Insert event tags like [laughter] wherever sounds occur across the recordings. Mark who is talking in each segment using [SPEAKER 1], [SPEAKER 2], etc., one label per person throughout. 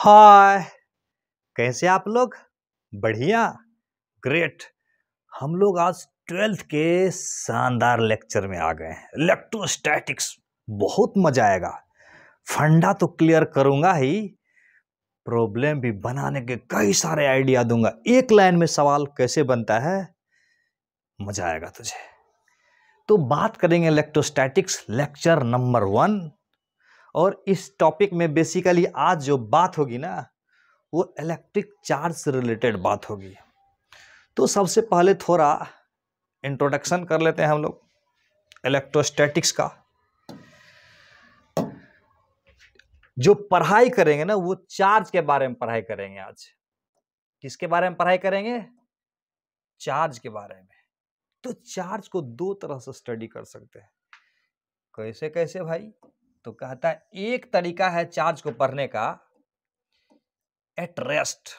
[SPEAKER 1] हाय कैसे आप लोग बढ़िया ग्रेट हम लोग आज ट्वेल्थ के शानदार लेक्चर में आ गए हैं इलेक्ट्रोस्टैटिक्स बहुत मजा आएगा फंडा तो क्लियर करूंगा ही प्रॉब्लम भी बनाने के कई सारे आइडिया दूंगा एक लाइन में सवाल कैसे बनता है मजा आएगा तुझे तो बात करेंगे इलेक्ट्रोस्टैटिक्स लेक्चर नंबर वन और इस टॉपिक में बेसिकली आज जो बात होगी ना वो इलेक्ट्रिक चार्ज से रिलेटेड बात होगी तो सबसे पहले थोड़ा इंट्रोडक्शन कर लेते हैं हम लोग इलेक्ट्रोस्टैटिक्स का जो पढ़ाई करेंगे ना वो चार्ज के बारे में पढ़ाई करेंगे आज किसके बारे में पढ़ाई करेंगे चार्ज के बारे में तो चार्ज को दो तरह से स्टडी कर सकते हैं कैसे कैसे भाई तो कहता है एक तरीका है चार्ज को पढ़ने का at rest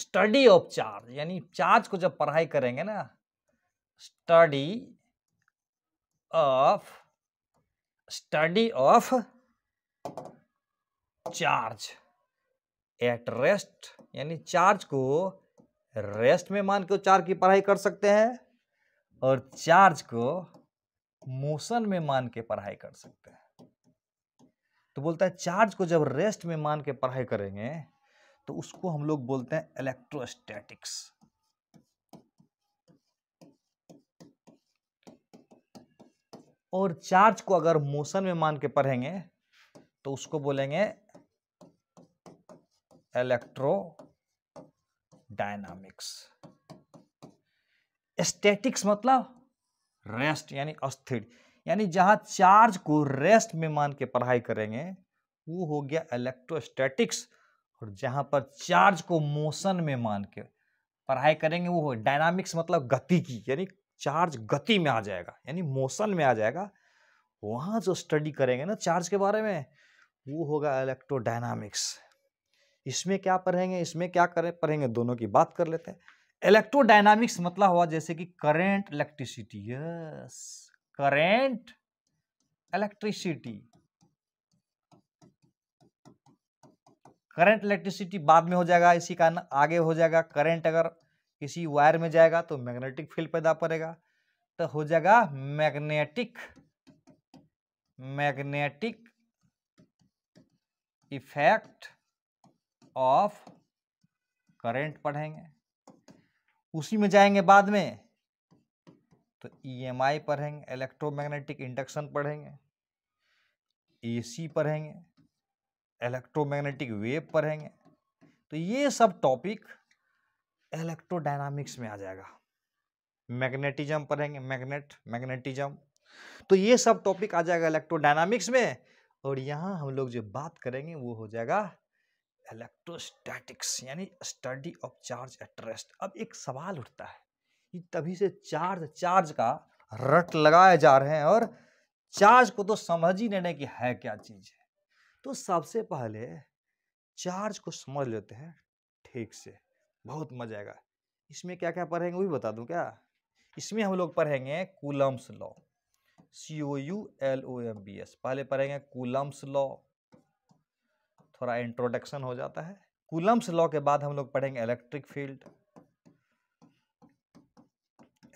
[SPEAKER 1] study of charge यानी चार्ज को जब पढ़ाई करेंगे ना study of study of charge at rest यानी चार्ज को रेस्ट में मान के चार्ज की पढ़ाई कर सकते हैं और चार्ज को मोशन में मान के पढ़ाई कर सकते हैं तो बोलता है चार्ज को जब रेस्ट में मान के पढ़ाई करेंगे तो उसको हम लोग बोलते हैं इलेक्ट्रोस्टैटिक्स और चार्ज को अगर मोशन में मान के पढ़ेंगे तो उसको बोलेंगे इलेक्ट्रो डायनामिक्स स्टैटिक्स मतलब रेस्ट यानी अस्थिर यानी जहाँ चार्ज को रेस्ट में मान के पढ़ाई करेंगे वो हो गया इलेक्ट्रोस्टैटिक्स और जहाँ पर चार्ज को मोशन में मान के पढ़ाई करेंगे वो हो डायनामिक्स मतलब गति की यानी चार्ज गति में आ जाएगा यानी मोशन में आ जाएगा वहाँ जो स्टडी करेंगे ना चार्ज के बारे में वो होगा इलेक्ट्रो डायनामिक्स इसमें क्या पढ़ेंगे इसमें क्या करें पढ़ेंगे दोनों की बात कर लेते हैं इलेक्ट्रो डायनामिक्स मतलब हुआ जैसे कि current electricity yes current electricity current electricity बाद में हो जाएगा इसी कारण आगे हो जाएगा करंट अगर किसी वायर में जाएगा तो मैग्नेटिक फील्ड पैदा करेगा तो हो जाएगा magnetic magnetic effect of current पढ़ेंगे उसी में जाएंगे बाद में तो ई e पढ़ेंगे इलेक्ट्रोमैग्नेटिक इंडक्शन पढ़ेंगे एसी पढ़ेंगे इलेक्ट्रोमैग्नेटिक वेव पढ़ेंगे तो ये सब टॉपिक इलेक्ट्रोडायनामिक्स में आ जाएगा मैग्नेटिज्म पढ़ेंगे मैग्नेट मैग्नेटिज्म तो ये सब टॉपिक आ जाएगा इलेक्ट्रोडायनामिक्स में और यहाँ हम लोग जो बात करेंगे वो हो जाएगा इलेक्ट्रोस्टैटिक्स यानी study of charge at rest अब एक सवाल उठता है कि तभी से चार्ज चार्ज का रट लगाए जा रहे हैं और चार्ज को तो समझ ही नहीं कि है क्या चीज़ है तो सबसे पहले चार्ज को समझ लेते हैं ठीक से बहुत मजा आएगा इसमें क्या क्या पढ़ेंगे वो भी बता दूं क्या इसमें हम लोग पढ़ेंगे Coulomb's law C O U L O M B S पहले पढ़ेंगे कूलम्स लॉ थोड़ा इंट्रोडक्शन हो जाता है कूलम्स लॉ के बाद हम लोग पढ़ेंगे इलेक्ट्रिक फील्ड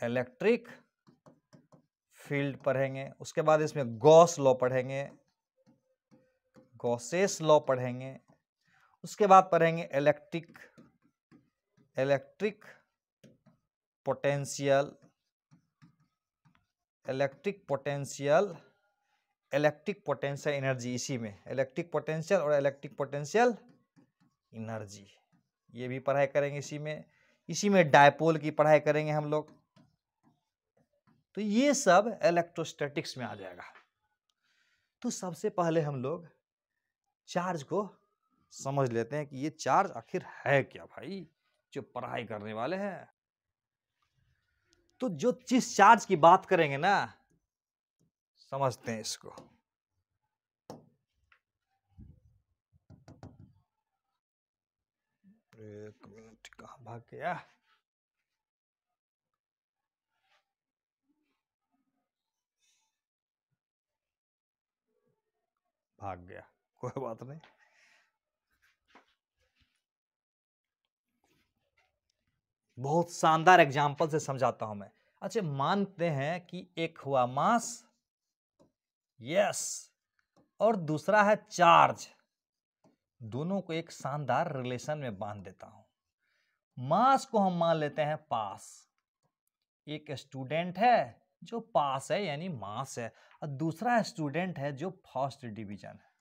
[SPEAKER 1] इलेक्ट्रिक फील्ड पढ़ेंगे उसके बाद इसमें गॉस लॉ पढ़ेंगे गॉसेस लॉ पढ़ेंगे उसके बाद पढ़ेंगे electric electric potential electric potential electric potential energy इसी में इलेक्ट्रिक पोटेंशियल और इलेक्ट्रिक पोटेंशियल एनर्जी ये भी पढ़ाई करेंगे इसी में इसी में डायपोल की पढ़ाई करेंगे हम लोग तो ये सब इलेक्ट्रोस्टैटिक्स में आ जाएगा तो सबसे पहले हम लोग चार्ज को समझ लेते हैं कि ये चार्ज आखिर है क्या भाई जो पढ़ाई करने वाले हैं तो जो जिस चार्ज की बात करेंगे ना समझते हैं इसको एक मिनट कहा भाग गया भाग गया [laughs] कोई बात नहीं बहुत शानदार एग्जाम्पल से समझाता हूं मैं अच्छा मानते हैं कि एक हुआ मास यस और दूसरा है चार्ज दोनों को एक शानदार रिलेशन में बांध देता हूं मास को हम मान लेते हैं पास एक स्टूडेंट है जो पास है यानी मास है और दूसरा स्टूडेंट है जो फर्स्ट डिवीजन है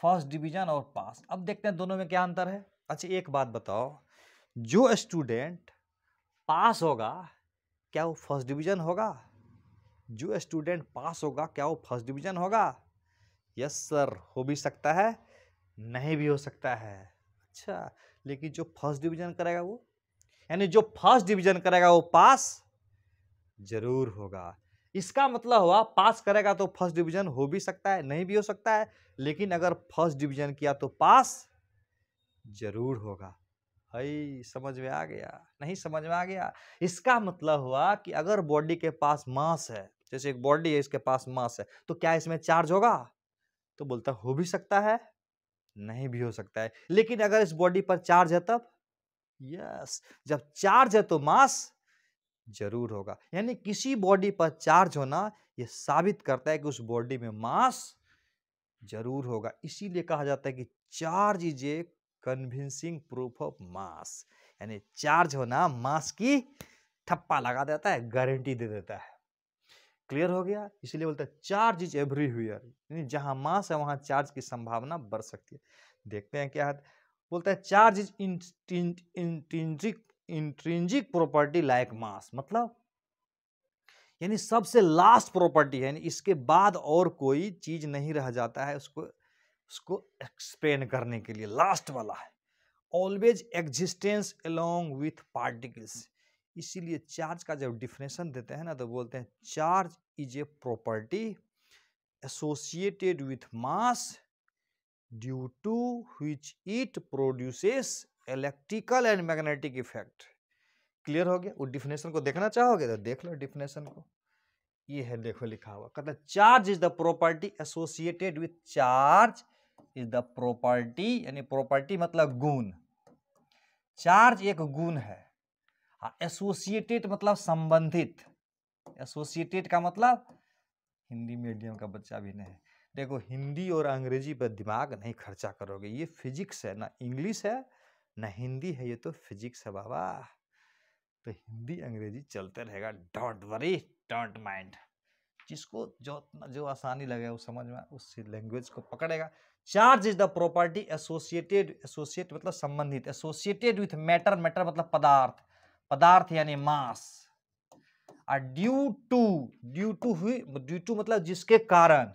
[SPEAKER 1] फर्स्ट डिवीजन और पास अब देखते हैं दोनों में क्या अंतर है अच्छा एक बात बताओ जो स्टूडेंट पास होगा क्या वो फर्स्ट डिवीजन होगा जो स्टूडेंट पास होगा क्या वो फर्स्ट डिवीजन होगा यस सर हो भी सकता है नहीं भी हो सकता है अच्छा लेकिन जो फर्स्ट डिवीजन करेगा वो यानी जो फर्स्ट डिवीजन करेगा वो पास जरूर होगा इसका मतलब हुआ पास करेगा तो फर्स्ट डिवीजन हो भी सकता है नहीं भी हो सकता है लेकिन अगर फर्स्ट डिवीजन किया तो पास जरूर होगा भाई समझ में आ गया नहीं समझ में आ गया इसका मतलब हुआ कि अगर बॉडी के पास मास है जैसे एक बॉडी है इसके पास मास है तो क्या इसमें चार्ज होगा तो बोलता हो भी सकता है नहीं भी हो सकता है लेकिन अगर इस बॉडी पर चार्ज है तब यस जब चार्ज है तो मास जरूर होगा यानी किसी बॉडी पर चार्ज होना यह साबित करता है कि उस बॉडी में मास जरूर होगा इसीलिए कहा जाता है कि charge is a convincing proof of mass यानी चार्ज होना मास की थप्पा लगा देता है गारंटी दे देता है क्लियर हो गया इसलिए बोलता है चार्ज इज एवरीवेयर यानी जहाँ मास है वहाँ चार्ज की संभावना बढ़ सकती है देखते हैं क्या है बोलता है charge is intrinsic intrinsic property like mass मतलब यानी सबसे लास्ट प्रॉपर्टी है इसके बाद और कोई चीज नहीं रह जाता है उसको उसको एक्सप्लेन करने के लिए लास्ट वाला है always existence along with particles इसीलिए चार्ज का जब डिफिनेशन देते हैं ना तो बोलते हैं charge is a property associated with mass due to which it produces electrical and magnetic effect clear हो गया वो डिफिनेशन को देखना चाहोगे तो देख लो डिफिनेशन को ये है देखो लिखा हुआ कहता charge is the property associated with charge is the property यानी प्रॉपर्टी मतलब गुण चार्ज एक गुण है हाँ, एसोसिएटेड मतलब संबंधित एसोसिएटेड का मतलब हिंदी मीडियम का बच्चा भी नहीं देखो हिंदी और अंग्रेजी पर दिमाग नहीं खर्चा करोगे ये फिजिक्स है ना इंग्लिश है ना हिंदी है ये तो फिजिक्स है बाबा तो हिंदी अंग्रेजी चलते रहेगा डोंट वरी डोंट माइंड जिसको जो जो आसानी लगे उस समझ में उस लैंग्वेज को पकड़ेगा charge is the property associated associate मतलब संबंधित एसोसिएटेड विथ मैटर मैटर मतलब पदार्थ पदार्थ यानी मास और ड्यू टू ड्यू टू हुई ड्यू टू मतलब जिसके कारण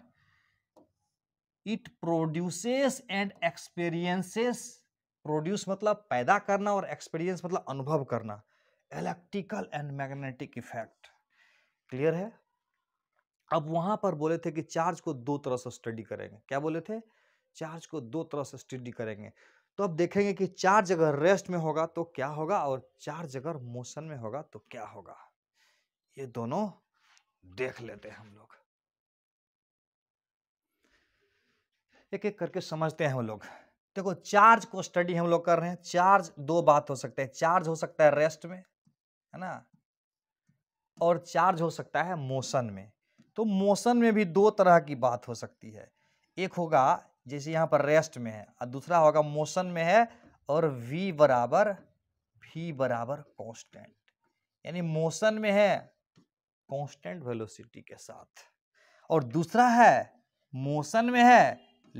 [SPEAKER 1] it produces and experiences produce मतलब पैदा करना और एक्सपीरियंस मतलब अनुभव करना electrical and magnetic effect clear है अब वहां पर बोले थे कि चार्ज को दो तरह से स्टडी करेंगे क्या बोले थे चार्ज को दो तरह से स्टडी करेंगे तो अब देखेंगे कि चार्ज अगर रेस्ट में होगा तो क्या होगा और चार्ज अगर मोशन में होगा तो क्या होगा ये दोनों देख लेते हैं हम लोग एक एक करके समझते हैं हम लोग देखो चार्ज को स्टडी हम लोग कर रहे हैं चार्ज दो बात हो सकते हैं चार्ज हो सकता है रेस्ट में है ना और चार्ज हो सकता है मोशन में तो मोशन में भी दो तरह की बात हो सकती है एक होगा जैसे यहाँ पर रेस्ट में है और दूसरा होगा मोशन में है और v बराबर v बराबर कॉन्स्टेंट यानी मोशन में है कॉन्स्टेंट वेलोसिटी के साथ और दूसरा है मोशन में है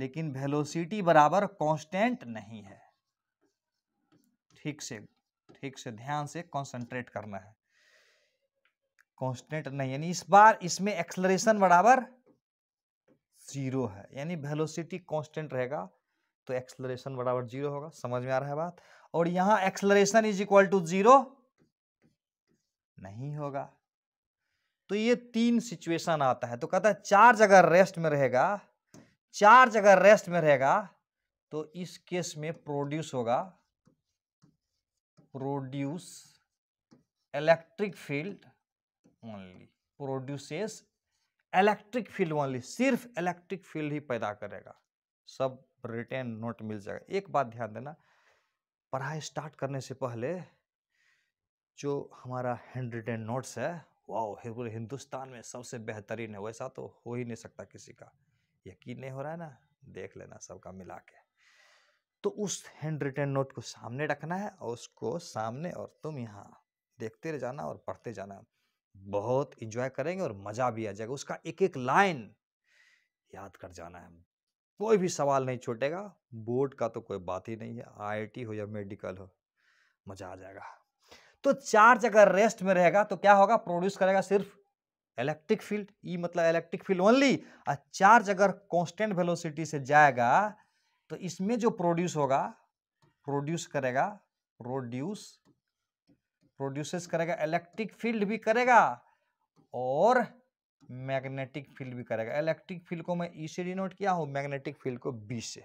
[SPEAKER 1] लेकिन वेलोसिटी बराबर कांस्टेंट नहीं है ठीक से ठीक से ध्यान से कंसंट्रेट करना है कांस्टेंट नहीं यानी इस बार इसमें एक्सलरेशन बराबर जीरो है यानी वेलोसिटी कांस्टेंट रहेगा तो एक्सलरेशन बराबर जीरो होगा समझ में आ रहा है बात और यहां acceleration is equal to zero नहीं होगा तो ये तीन सिचुएशन आता है तो कहता है चार्ज अगर रेस्ट में रहेगा चार्ज अगर रेस्ट में रहेगा तो इस केस में प्रोड्यूस होगा produce electric field only produces electric field only सिर्फ इलेक्ट्रिक फील्ड ही पैदा करेगा सब रिटेन नोट मिल जाएगा एक बात ध्यान देना पढ़ाई स्टार्ट करने से पहले जो हमारा हैंड रिटेन नोट्स है वो हिंदुस्तान में सबसे बेहतरीन है वैसा तो हो ही नहीं सकता किसी का यकीन नहीं हो रहा है ना देख लेना सबका मिला के तो उस हैंड रिटर्न नोट को सामने रखना है और उसको सामने और तुम यहाँ देखते रह जाना और पढ़ते जाना बहुत इंजॉय करेंगे और मज़ा भी आ जाएगा उसका एक एक लाइन याद कर जाना है कोई भी सवाल नहीं छूटेगा बोर्ड का तो कोई बात ही नहीं है आईआईटी हो या मेडिकल हो मज़ा आ जाएगा तो चार्ज अगर रेस्ट में रहेगा तो क्या होगा प्रोड्यूस करेगा सिर्फ इलेक्ट्रिक फील्ड ई मतलब इलेक्ट्रिक फील्ड ओनली और चार्ज अगर कॉन्स्टेंट वेलोसिटी से जाएगा तो इसमें जो प्रोड्यूस होगा प्रोड्यूस करेगा प्रोड्यूस प्रोड्यूसेस करेगा इलेक्ट्रिक फील्ड भी करेगा और मैग्नेटिक फील्ड भी करेगा इलेक्ट्रिक फील्ड को मैं ई e से डिनोट किया हूँ मैग्नेटिक फील्ड को बी से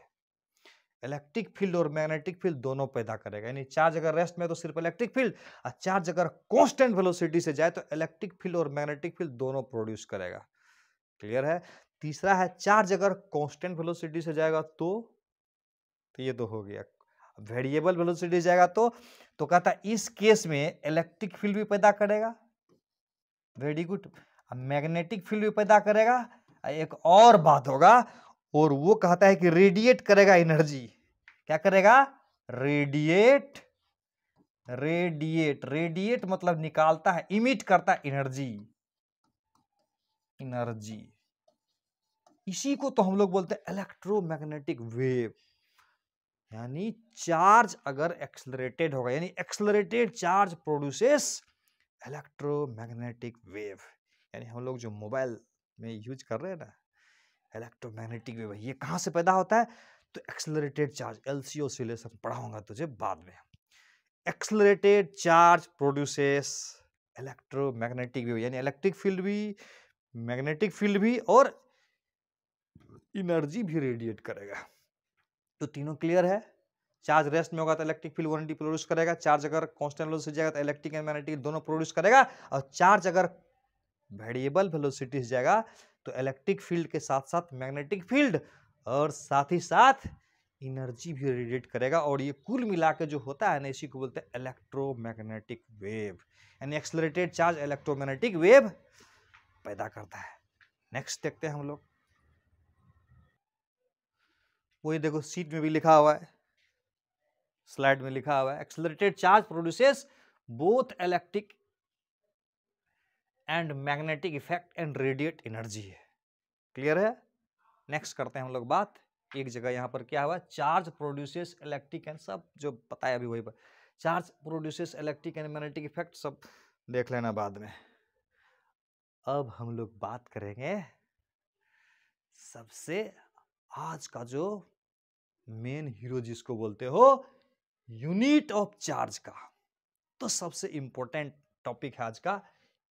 [SPEAKER 1] इलेक्ट्रिक फील्ड और मैग्नेटिक फील्ड दोनों पैदा करेगा यानी चार्ज अगर रेस्ट में तो सिर्फ इलेक्ट्रिक फील्ड और चार्ज अगर कॉन्स्टेंट वेलोसिटी से जाए तो इलेक्ट्रिक फील्ड और मैग्नेटिक फील्ड दोनों प्रोड्यूस करेगा क्लियर है तीसरा है चार्ज अगर कॉन्स्टेंट वेलोसिटी से जाएगा तो, तो ये तो हो गया वेरिएबल वेलोसिटी जाएगा तो तो कहता इस केस में इलेक्ट्रिक फील्ड भी पैदा करेगा वेरी गुड मैग्नेटिक फील्ड भी पैदा करेगा एक और बात होगा और वो कहता है कि रेडिएट करेगा एनर्जी क्या करेगा रेडिएट रेडिएट रेडिएट मतलब निकालता है इमिट करता है एनर्जी एनर्जी इसी को तो हम लोग बोलते हैं इलेक्ट्रोमैग्नेटिक वेव यानी चार्ज अगर एक्सलरेटेड होगा यानी accelerated charge produces electromagnetic wave यानी हम लोग जो मोबाइल में यूज कर रहे हैं ना इलेक्ट्रोमैग्नेटिक वेव है ये कहाँ से पैदा होता है तो accelerated charge L C oscillation पढ़ाऊंगा तुझे बाद में accelerated charge produces electromagnetic wave यानी इलेक्ट्रिक फील्ड भी मैग्नेटिक फील्ड भी और इनर्जी भी रेडिएट करेगा तो तीनों क्लियर है चार्ज रेस्ट में होगा तो इलेक्ट्रिक फील्ड वारंटी प्रोड्यूस करेगा चार्ज अगर कॉन्स्टेंट वेलोसिटी जाएगा तो इलेक्ट्रिक एंड मैग्नेटिक दोनों प्रोड्यूस करेगा और चार्ज अगर वेरिएबल वेलोसिटी से जाएगा तो इलेक्ट्रिक फील्ड के साथ साथ मैग्नेटिक फील्ड और साथ ही साथ इनर्जी भी रेडिएट करेगा और ये कुल मिला के जो होता है ना इसी को बोलते हैं इलेक्ट्रोमैग्नेटिक वेव यानी एक्सलरेटेड चार्ज इलेक्ट्रोमैग्नेटिक वेव पैदा करता है नेक्स्ट देखते हैं हम लोग वही देखो सीट में भी लिखा हुआ है स्लाइड में लिखा हुआ है accelerated charge produces both electric and magnetic effect and radiate energy है क्लियर है नेक्स्ट करते हैं हम लोग बात एक जगह यहाँ पर क्या हुआ चार्ज प्रोड्यूसेस इलेक्ट्रिक एंड सब जो बताया अभी वही पर charge produces electric and magnetic effect सब देख लेना बाद में अब हम लोग बात करेंगे सबसे आज का जो मेन हीरो जिसको बोलते हो यूनिट ऑफ चार्ज का तो सबसे इंपॉर्टेंट टॉपिक है आज का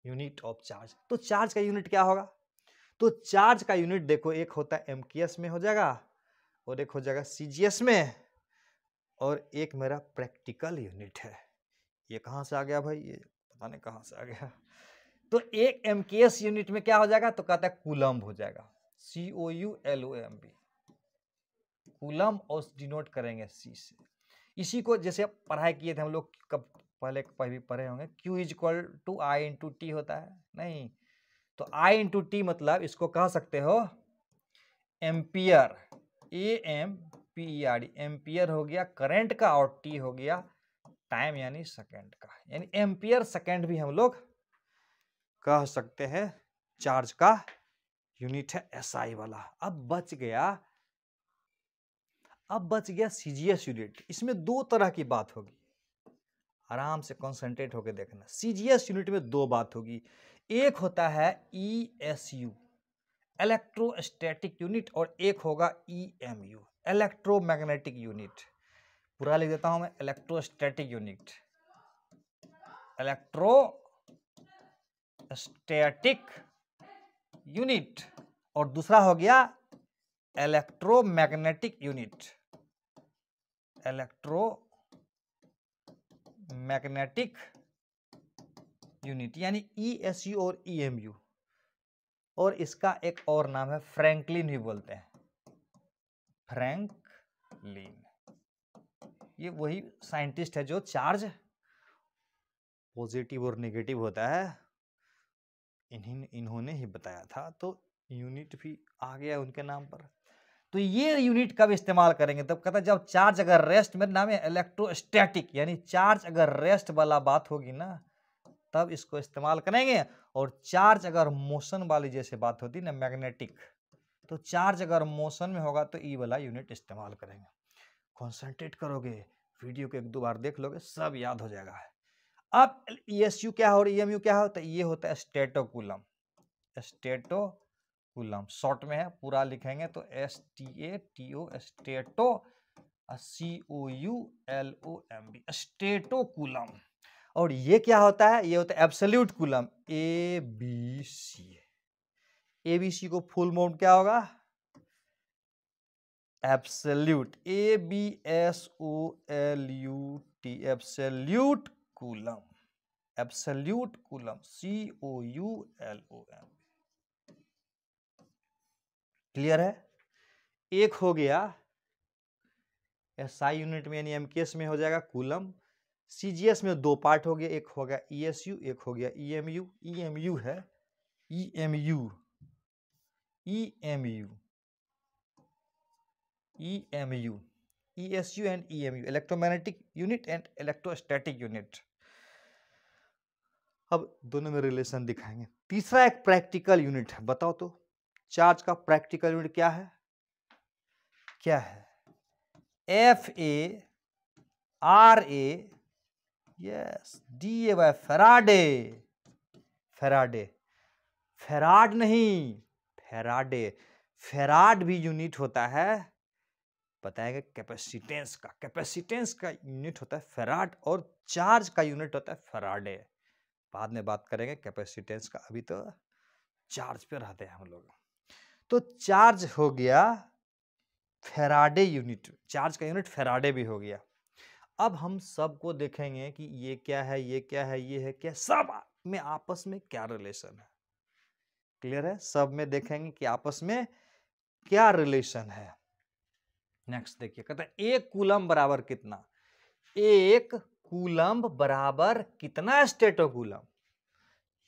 [SPEAKER 1] यूनिट ऑफ चार्ज तो चार्ज का यूनिट क्या होगा तो चार्ज का यूनिट देखो एक होता है एम में हो जाएगा और एक हो जाएगा सी में और एक मेरा प्रैक्टिकल यूनिट है ये कहाँ से आ गया भाई ये पता नहीं कहाँ से आ गया तो एक एम यूनिट में क्या हो जाएगा तो कहता है कुलम्ब हो जाएगा C O U L O M B coulomb और डिनोट करेंगे सी से इसी को जैसे पढ़ाई किए थे हम लोग कब पहले भी पढ़े होंगे Q is equal to I into T होता है नहीं तो आई इंटू टी मतलब इसको कह सकते हो ampere A M P E R D ampere हो गया करंट का और टी हो गया टाइम यानी सेकेंड का यानी एम्पियर सेकेंड भी हम लोग कह सकते हैं चार्ज का यूनिट है एस SI वाला अब बच गया अब बच गया सी जी एस यूनिट इसमें दो तरह की बात होगी आराम से कॉन्सेंट्रेट होकर देखना सीजीएस यूनिट में दो बात होगी एक होता है E S U electrostatic unit और एक होगा E M U electromagnetic unit पूरा लिख देता हूं मैं electrostatic unit electrostatic unit और दूसरा हो गया electromagnetic unit electromagnetic unit यानी ई e और ई e और इसका एक और नाम है फ्रैंकलिन भी बोलते हैं फ्रैंकलिन ये वही साइंटिस्ट है जो चार्ज पॉजिटिव और नेगेटिव होता है इन्हीं इन्होंने ही बताया था तो यूनिट भी आ गया उनके नाम पर तो ये यूनिट कब इस्तेमाल करेंगे तब कहता जब चार्ज अगर रेस्ट मेरे नाम है इलेक्ट्रोस्टैटिक यानी चार्ज अगर रेस्ट वाला बात होगी ना तब इसको इस्तेमाल करेंगे और चार्ज अगर मोशन वाली जैसे बात होती ना मैग्नेटिक तो चार्ज अगर मोशन में होगा तो ई e वाला यूनिट इस्तेमाल करेंगे कॉन्सेंट्रेट करोगे वीडियो को एक दो बार देख लोगे सब याद हो जाएगा अब ई e क्या हो ई e क्या हो तो ये होता है स्टेटोकुलम स्टेटो कुलम शॉर्ट में है पूरा लिखेंगे तो S T A T O stato C O U L O M B stato coulomb और ये क्या होता है ये होता है absolute coulomb A B C A B C को फुल मोम क्या होगा absolute A B S O L U T absolute coulomb absolute coulomb C O U L O M clear है एक हो गया एस आई यूनिट में यानी एमकेएस में हो जाएगा कूलम सीजीएस में दो पार्ट हो गया एक हो गया ईएसयू e एक हो गया ईएमयू e ईएमयू e है EMU EMU EMU ESU and EMU electromagnetic unit and electrostatic unit अब दोनों में रिलेशन दिखाएंगे तीसरा एक प्रैक्टिकल यूनिट है बताओ तो चार्ज का प्रैक्टिकल यूनिट क्या है क्या है F A R A yes D A Y faraday faraday farad नहीं फेराडे फेराड भी यूनिट होता है बताएगा कैपेसिटेंस का कैपेसिटेंस का यूनिट होता है फेराड और चार्ज का यूनिट होता है फेराडे बाद में बात करेंगे कैपेसिटेंस का अभी तो चार्ज पे रहते हैं हम लोग तो चार्ज हो गया फेराडे यूनिट चार्ज का यूनिट फेराडे भी हो गया अब हम सबको देखेंगे कि ये क्या है ये क्या है ये है क्या सब में आपस में क्या रिलेशन है क्लियर है सब में देखेंगे कि आपस में क्या रिलेशन है नेक्स्ट देखिए कहते हैं एक कूलम बराबर कितना एक कूलम बराबर कितना स्टेटो कूलम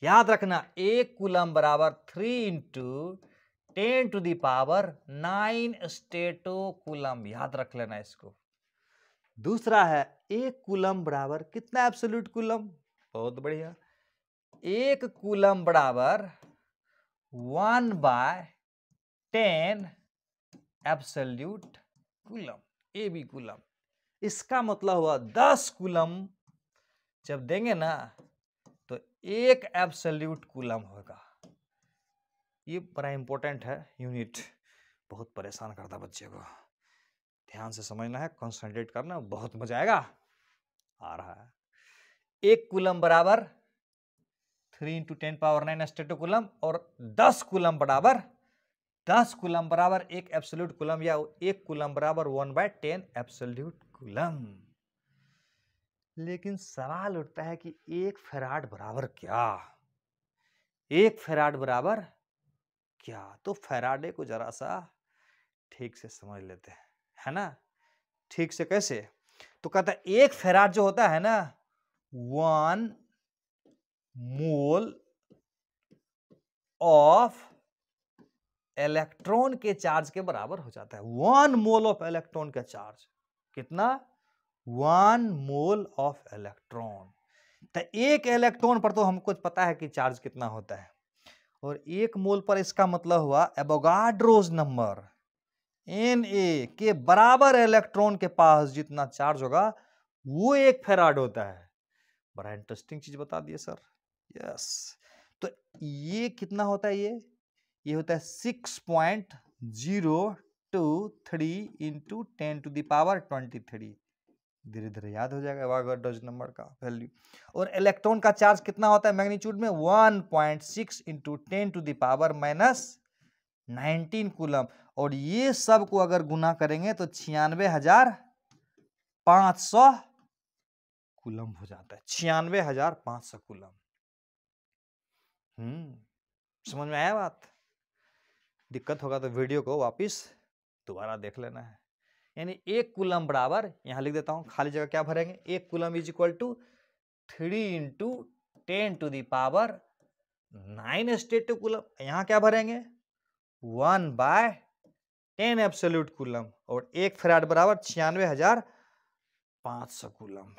[SPEAKER 1] याद रखना एक कूलम बराबर three into ten to the power nine स्टेटो coulomb याद रख लेना इसको दूसरा है एक कुलम बराबर कितना एब्सोल्यूट कुलम बहुत बढ़िया एक कुलम बराबर one by ten absolute coulomb A B coulomb इसका मतलब हुआ दस कुलम जब देंगे ना तो एक एब्सोल्यूट कुलम होगा ये बड़ा इम्पोर्टेंट है यूनिट बहुत परेशान करता बच्चे को ध्यान से समझना है कंसंट्रेट करना बहुत मजा आएगा आ रहा है एक कुलम बराबर three into ten power nine स्टेटो coulomb और दस कुलम बराबर दस कुलम बराबर एक एब्सोल्यूट कुलम या एक कुलम बराबर one by ten absolute coulomb लेकिन सवाल उठता है कि एक फेराड बराबर क्या एक फेराड बराबर क्या तो फैराडे को जरा सा ठीक से समझ लेते हैं है ना ठीक से कैसे तो कहता है एक फेराड जो होता है ना वन मोल ऑफ इलेक्ट्रॉन के चार्ज के बराबर हो जाता है वन मोल ऑफ इलेक्ट्रॉन का चार्ज कितना वन मोल ऑफ इलेक्ट्रॉन तो एक इलेक्ट्रॉन पर तो हमको पता है कि चार्ज कितना होता है और एक मोल पर इसका मतलब हुआ एबोगाड्रोज नंबर एन ए के बराबर इलेक्ट्रॉन के पास जितना चार्ज होगा वो एक फेराड होता है बड़ा इंटरेस्टिंग चीज बता दिए सर यस तो ये कितना होता है ये ये होता है six point zero two three into ten to the power twenty three धीरे धीरे याद हो जाएगा वागरडोज नंबर का वैल्यू और इलेक्ट्रॉन का चार्ज कितना होता है मैग्नीट्यूड में 1.6 point six into ten to the power minus nineteen coulomb और ये सब को अगर गुना करेंगे तो छियानवे हजार पाँच सौ कुलम हो जाता है छियानवे हजार पाँच सौ कुलम हम्म, समझ में आया बात दिक्कत होगा तो वीडियो को वापिस दोबारा देख लेना है यानी एक कुलम बराबर यहाँ लिख देता हूँ खाली जगह क्या भरेंगे एक coulomb is equal to three into ten to the power nine stat coulomb यहाँ क्या भरेंगे one by ten absolute coulomb और एक फ्रैड बराबर छियानवे हजार पाँच सौ कुलम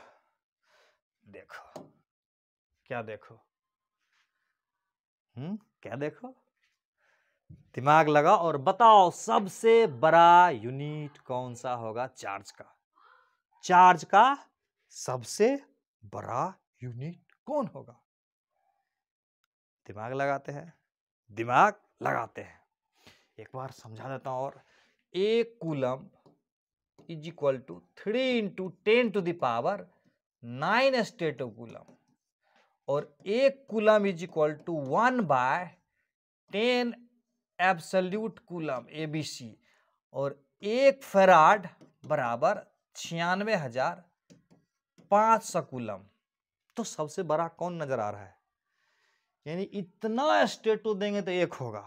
[SPEAKER 1] देखो क्या देखो हम्म क्या देखो दिमाग लगा और बताओ सबसे बड़ा यूनिट कौन सा होगा चार्ज का चार्ज का सबसे बड़ा यूनिट कौन होगा दिमाग लगाते हैं दिमाग लगाते हैं एक बार समझा देता हूं और एक coulomb is equal to three into ten to the power nine stat coulomb और एक coulomb is equal to one by ten absolute coulomb A B C और एक फेराड बराबर छियानवे हजार पांच सौ कूलम तो सबसे बड़ा कौन नजर आ रहा है यानी इतना स्टेटो तो देंगे तो एक होगा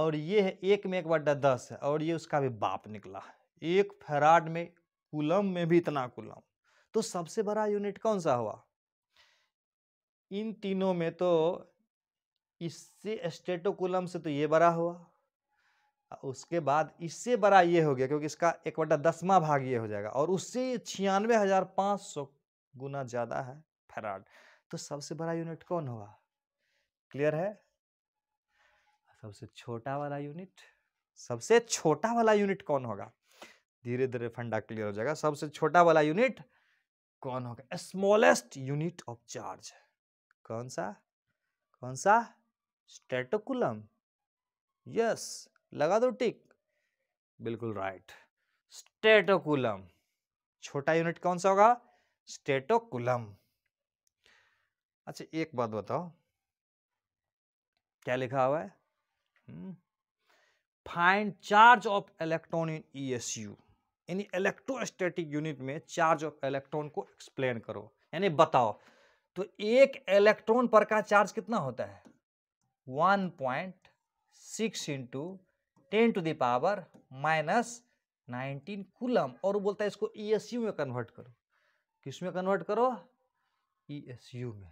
[SPEAKER 1] और ये है एक में एक बड्डा दस है और ये उसका भी बाप निकला एक फेराड में कुलम में भी इतना कुलम तो सबसे बड़ा यूनिट कौन सा हुआ इन तीनों में तो इससे स्टेटोकुलम से तो ये बड़ा हुआ उसके बाद इससे बड़ा ये हो गया क्योंकि इसका एक बटा दसवा भाग ये हो जाएगा और उससे छियानवे हज़ार पाँच सौ गुना ज़्यादा है फेराड तो सबसे बड़ा यूनिट कौन हुआ क्लियर है सबसे छोटा वाला यूनिट सबसे छोटा वाला यूनिट कौन होगा धीरे धीरे फंडा क्लियर हो जाएगा सबसे छोटा वाला यूनिट कौन होगा स्मॉलेस्ट यूनिट ऑफ चार्ज कौन सा कौन सा स्टेटोकुलम यस लगा दो टिक बिल्कुल राइट स्टेटोकुलम छोटा यूनिट कौन सा होगा स्टेटोकुलम अच्छा एक बात बताओ क्या लिखा हुआ है find charge of electron in ESU यानी इलेक्ट्रोस्टैटिक यूनिट में चार्ज ऑफ इलेक्ट्रॉन को एक्सप्लेन करो यानी बताओ तो एक इलेक्ट्रॉन पर का चार्ज कितना होता है one point six into ten to the power minus nineteen coulomb और बोलता है इसको ई एस यू में कन्वर्ट करो किस में कन्वर्ट करो ई एस यू में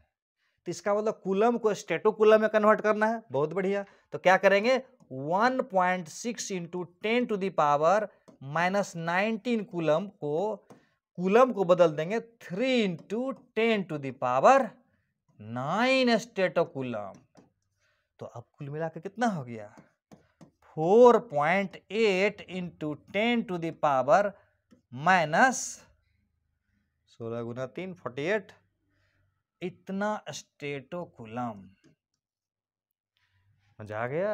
[SPEAKER 1] तो इसका मतलब कुलम को स्टेटो कुलम में कन्वर्ट करना है बहुत बढ़िया तो क्या करेंगे one point six into ten to the power minus nineteen coulomb को कुलम को बदल देंगे three into ten to the power nine स्टेटो coulomb तो अब कुल मिलाकर कितना हो गया four point eight into ten to the power minus सोलह गुना तीन फोर्टी एट इतना स्टेटोकुलम मजा आ गया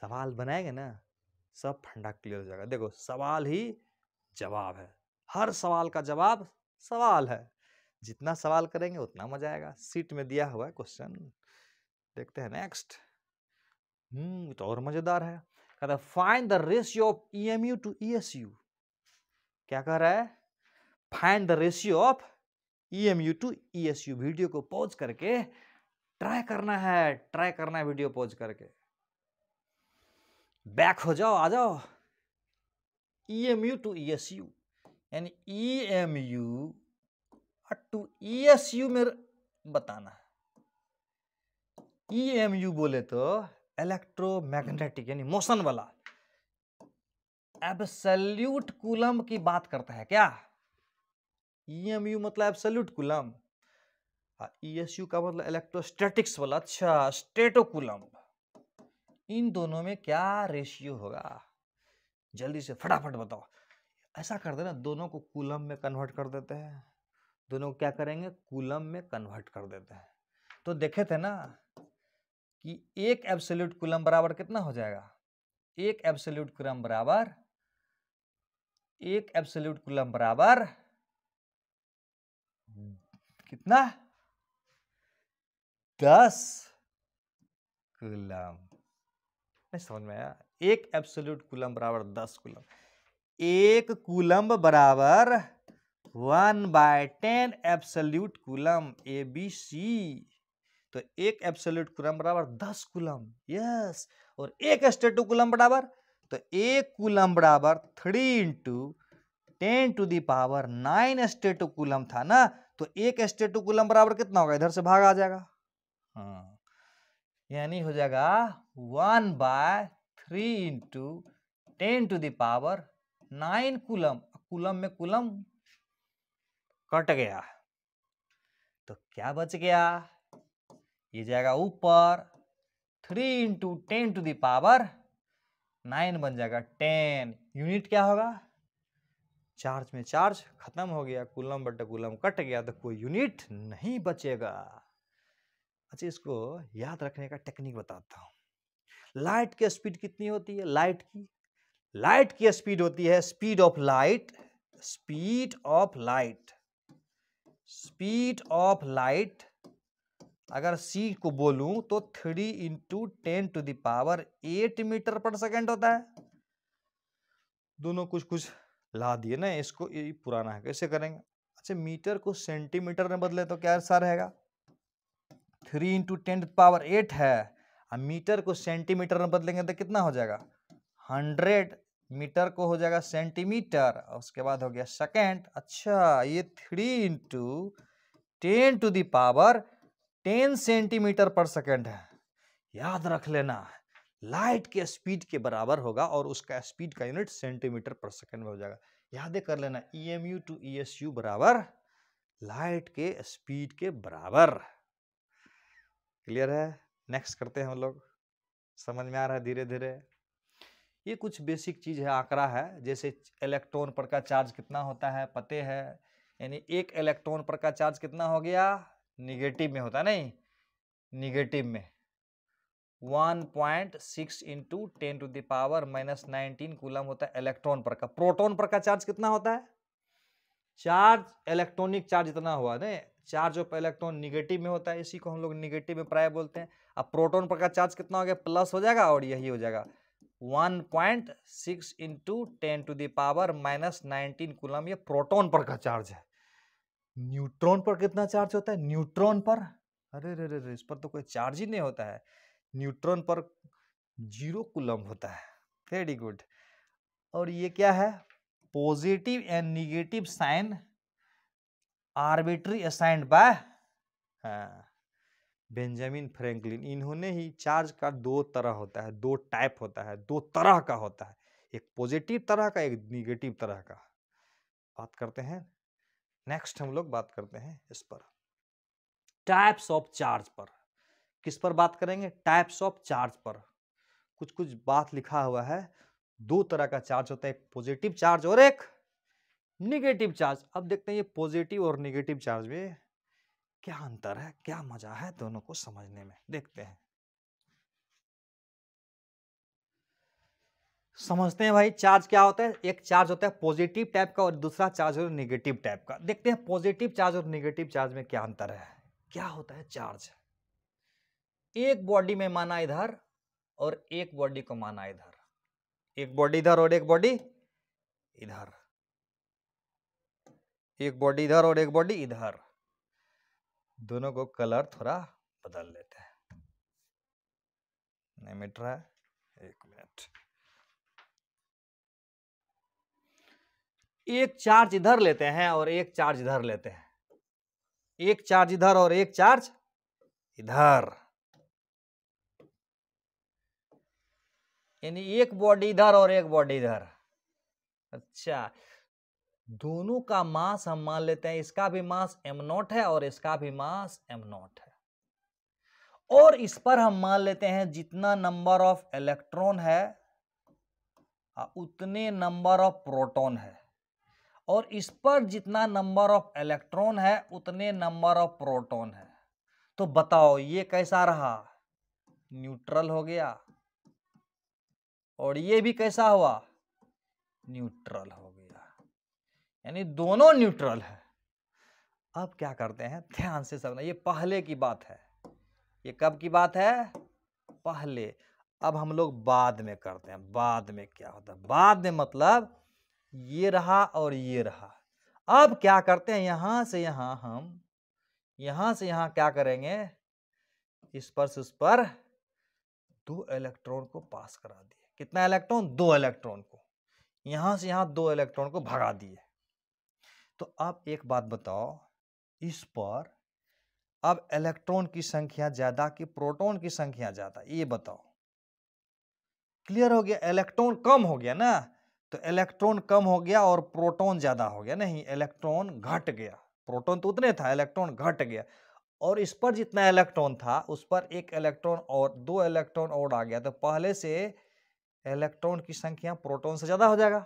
[SPEAKER 1] सवाल बनाएंगे ना सब फंडा क्लियर हो जाएगा देखो सवाल ही जवाब है हर सवाल का जवाब सवाल है जितना सवाल करेंगे उतना मजा आएगा सीट में दिया हुआ है क्वेश्चन देखते हैं नेक्स्ट हम्म तो और मजेदार है कहता है find the ratio of E M U to E S U क्या कह रहा है find the ratio of E M U to E S U video को पॉज करके ट्राई करना है ट्राई करना है वीडियो पॉज करके बैक हो जाओ आ जाओ E M U to E S U यानी E M U to E S U में बताना है ई e बोले तो इलेक्ट्रोमैग्नेटिक यानी मोशन वाला एब्सल्यूट कूलम की बात करता है क्या ई e मतलब एब्सल्यूट कूलम ईएसयू का मतलब इलेक्ट्रोस्टैटिक्स वाला अच्छा कूलम इन दोनों में क्या रेशियो होगा जल्दी से फटाफट बताओ ऐसा कर देना दोनों को कुलम में कन्वर्ट कर देते हैं दोनों क्या करेंगे कुलम में कन्वर्ट कर देते हैं तो देखे थे ना कि एक एब्सोल्यूट कुलम बराबर कितना हो जाएगा एक एब्सोल्यूट कुलम बराबर एक एब्सोल्यूट कुलम बराबर कितना दस कुलम नहीं समझ में आया एक एब्सोल्यूट कुलम बराबर दस कुलम एक कुलम बराबर one by ten absolute coulomb A B C तो एक एब्सोल्यूट कूलम बराबर दस कूलम यस और एक स्टेटो कूलम बराबर तो एक कूलम बराबर three into ten to the power nine stat coulomb था ना तो एक स्टेटो कूलम बराबर कितना होगा इधर से भाग आ जाएगा हाँ यानी हो जाएगा one by three into ten to the power nine coulomb coulomb में कुलम कट गया तो क्या बच गया ये जाएगा ऊपर three into ten to the power nine बन जाएगा टेन यूनिट क्या होगा चार्ज में चार्ज खत्म हो गया कुलम बट कुलम कट गया तो कोई यूनिट नहीं बचेगा अच्छा इसको याद रखने का टेक्निक बताता हूँ लाइट की स्पीड कितनी होती है लाइट की लाइट की स्पीड होती है speed of light speed of light speed of light अगर c को बोलूं तो three into ten to the power eight metre पर सेकेंड होता है दोनों कुछ कुछ ला दिए ना इसको ये पुराना है कैसे करेंगे अच्छा मीटर को सेंटीमीटर में बदले तो क्या ऐसा रहेगा three into ten power eight है और मीटर को सेंटीमीटर में बदलेंगे तो कितना हो जाएगा हंड्रेड मीटर को हो जाएगा सेंटीमीटर और उसके बाद हो गया सेकेंड अच्छा ये three into ten to the power ten centimetre पर सेकेंड है याद रख लेना लाइट के स्पीड के बराबर होगा और उसका स्पीड का यूनिट सेंटीमीटर पर सेकेंड में हो जाएगा याद कर लेना E M U to E S U बराबर लाइट के स्पीड के बराबर क्लियर है नेक्स्ट करते हैं हम लोग समझ में आ रहा है धीरे धीरे ये कुछ बेसिक चीज है आंकड़ा है जैसे इलेक्ट्रॉन पर का चार्ज कितना होता है पते है यानी एक इलेक्ट्रॉन पर का चार्ज कितना हो गया निगेटिव में होता नहीं निगेटिव में one point six into ten to the power minus nineteen coulomb होता है इलेक्ट्रॉन पर का प्रोटोन पर का चार्ज कितना होता है चार्ज इलेक्ट्रॉनिक चार्ज इतना हुआ ना चार्ज ऑफ इलेक्ट्रॉन निगेटिव में होता है इसी को हम लोग निगेटिव में प्राय बोलते हैं अब प्रोटोन पर का चार्ज कितना हो गया प्लस हो जाएगा और यही हो जाएगा one point six into ten to the power minus nineteen coulomb ये प्रोटोन पर का चार्ज है न्यूट्रॉन पर कितना चार्ज होता है न्यूट्रॉन पर अरे रे रे रे इस पर तो कोई चार्ज ही नहीं होता है न्यूट्रॉन पर जीरो कुलम होता है वेरी गुड और ये क्या है positive and negative sign arbitrary assigned by हाँ, बेंजामिन फ्रैंकलिन इन्होंने ही चार्ज का दो तरह होता है दो टाइप होता है दो तरह का होता है एक पॉजिटिव तरह का एक निगेटिव तरह का बात करते हैं नेक्स्ट हम लोग बात करते हैं इस पर टाइप्स ऑफ चार्ज पर किस पर बात करेंगे टाइप्स ऑफ चार्ज पर कुछ कुछ बात लिखा हुआ है दो तरह का चार्ज होता है एक पॉजिटिव चार्ज और एक निगेटिव चार्ज अब देखते हैं ये पॉजिटिव और निगेटिव चार्ज में क्या अंतर है क्या मजा है दोनों को समझने में देखते हैं समझते हैं भाई चार्ज क्या होता है एक चार्ज होता है पॉजिटिव टाइप का और दूसरा चार्ज होता है निगेटिव टाइप का देखते हैं पॉजिटिव चार्ज और निगेटिव चार्ज में क्या अंतर है क्या होता है चार्ज एक बॉडी में माना इधर और एक बॉडी को माना इधर एक बॉडी इधर और एक बॉडी इधर एक बॉडी इधर और एक बॉडी इधर दोनों को कलर थोड़ा बदल लेते हैं नहीं मिट रहा है एक मिनट एक चार्ज इधर लेते हैं और एक चार्ज इधर लेते हैं एक चार्ज इधर और एक चार्ज इधर यानी एक बॉडी इधर और एक बॉडी इधर अच्छा दोनों का मास हम मान लेते हैं इसका भी मास एम नॉट है और इसका भी मास एम नॉट है और इस पर हम मान लेते हैं जितना नंबर ऑफ इलेक्ट्रॉन है उतने नंबर ऑफ प्रोटॉन है और इस पर जितना नंबर ऑफ इलेक्ट्रॉन है उतने नंबर ऑफ प्रोटॉन है तो बताओ ये कैसा रहा न्यूट्रल हो गया और ये भी कैसा हुआ न्यूट्रल हो गया यानी दोनों न्यूट्रल है अब क्या करते हैं ध्यान से समझना ये पहले की बात है ये कब की बात है पहले अब हम लोग बाद में करते हैं बाद में क्या होता है बाद में मतलब ये रहा और ये रहा अब क्या करते हैं यहां से यहाँ हम यहां से यहाँ क्या करेंगे इस पर से उस पर दो इलेक्ट्रॉन को पास करा दिए कितना इलेक्ट्रॉन दो इलेक्ट्रॉन को यहां से यहां दो इलेक्ट्रॉन को भगा दिए तो अब एक बात बताओ इस पर अब इलेक्ट्रॉन की संख्या ज़्यादा कि प्रोटॉन की संख्या ज़्यादा ये बताओ क्लियर हो गया इलेक्ट्रॉन कम हो गया ना तो इलेक्ट्रॉन कम हो गया और प्रोटॉन ज़्यादा हो गया नहीं इलेक्ट्रॉन घट गया प्रोटॉन तो उतने था इलेक्ट्रॉन घट गया और इस पर जितना इलेक्ट्रॉन था उस पर एक इलेक्ट्रॉन और दो इलेक्ट्रॉन और आ गया तो पहले से इलेक्ट्रॉन की संख्या प्रोटॉन से ज़्यादा हो जाएगा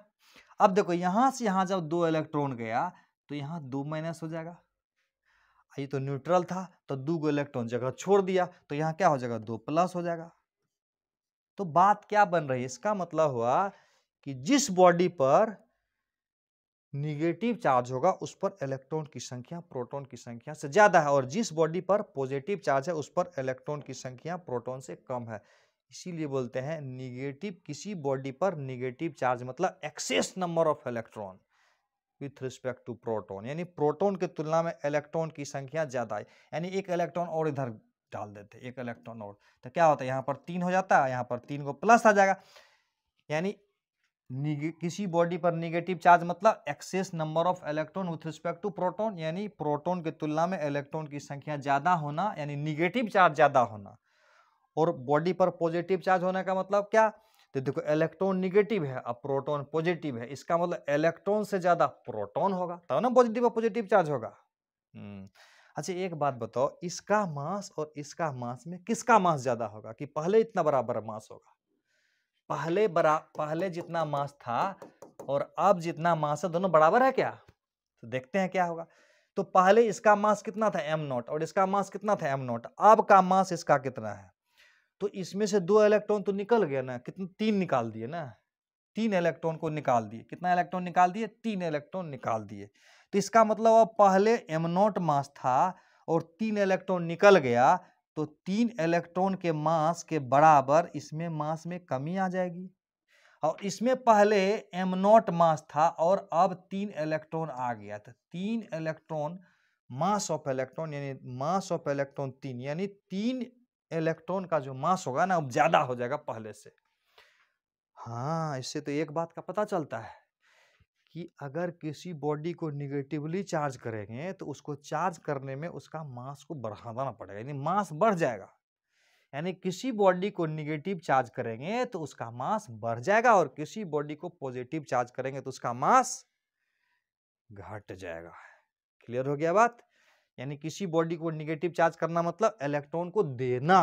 [SPEAKER 1] अब देखो यहां से यहाँ जब दो इलेक्ट्रॉन गया तो यहाँ दो माइनस हो जाएगा ये तो न्यूट्रल था तो दो गो इलेक्ट्रॉन जगह छोड़ दिया तो यहाँ क्या हो जाएगा दो प्लस हो जाएगा तो बात क्या बन रही है इसका मतलब हुआ कि जिस बॉडी पर निगेटिव चार्ज होगा उस पर इलेक्ट्रॉन की संख्या प्रोटॉन की संख्या से ज्यादा है और जिस बॉडी पर पॉजिटिव चार्ज है उस पर इलेक्ट्रॉन की संख्या प्रोटॉन से कम है इसीलिए बोलते हैं निगेटिव किसी बॉडी पर निगेटिव चार्ज मतलब excess number of electron with respect to proton यानी प्रोटोन की तुलना में इलेक्ट्रॉन की संख्या ज्यादा है यानी एक इलेक्ट्रॉन और इधर डाल देते एक इलेक्ट्रॉन और तो क्या होता है यहाँ पर तीन हो जाता है यहाँ पर तीन को प्लस आ जाएगा यानी किसी बॉडी पर निगेटिव चार्ज मतलब excess number of electron with respect to proton यानी प्रोटोन की तुलना में इलेक्ट्रॉन की संख्या ज़्यादा होना यानी निगेटिव चार्ज ज़्यादा होना और बॉडी पर पॉजिटिव चार्ज होने का मतलब क्या तो देखो इलेक्ट्रॉन निगेटिव है अब प्रोटोन पॉजिटिव है इसका मतलब इलेक्ट्रॉन से ज़्यादा प्रोटोन होगा तब ना पॉजिटिव और पॉजिटिव चार्ज होगा हम्म, अच्छा एक बात बताओ इसका मास और इसका मास में किसका मास ज़्यादा होगा कि पहले इतना बराबर मास होगा पहले बरा पहले जितना मास था और अब जितना मास है दोनों बराबर है क्या तो देखते हैं क्या होगा तो पहले इसका मास कितना था एम नॉट और इसका मास कितना था एम नॉट अब का मास इसका कितना है तो इसमें से दो इलेक्ट्रॉन तो निकल गया ना कितने तीन निकाल दिए ना तीन इलेक्ट्रॉन को निकाल दिए कितना इलेक्ट्रॉन निकाल दिए तीन इलेक्ट्रॉन निकाल दिए तो इसका मतलब अब पहले एम नॉट मास था और तीन इलेक्ट्रॉन निकल गया तो तीन इलेक्ट्रॉन के मास के बराबर इसमें मास में कमी आ जाएगी और इसमें पहले एम नॉट मास था और अब तीन इलेक्ट्रॉन आ गया तो तीन इलेक्ट्रॉन मास ऑफ इलेक्ट्रॉन यानी मास ऑफ इलेक्ट्रॉन तीन यानी तीन इलेक्ट्रॉन का जो मास होगा ना अब ज़्यादा हो जाएगा पहले से हाँ इससे तो एक बात का पता चलता है कि अगर किसी बॉडी को निगेटिवली चार्ज करेंगे तो उसको चार्ज करने में उसका मास को बढ़ाना पड़ेगा यानी मास बढ़ जाएगा यानी किसी बॉडी को निगेटिव चार्ज करेंगे तो उसका मास बढ़ जाएगा और किसी बॉडी को पॉजिटिव चार्ज करेंगे तो उसका मास घट जाएगा क्लियर हो गया बात यानी किसी बॉडी को निगेटिव चार्ज करना मतलब इलेक्ट्रॉन को देना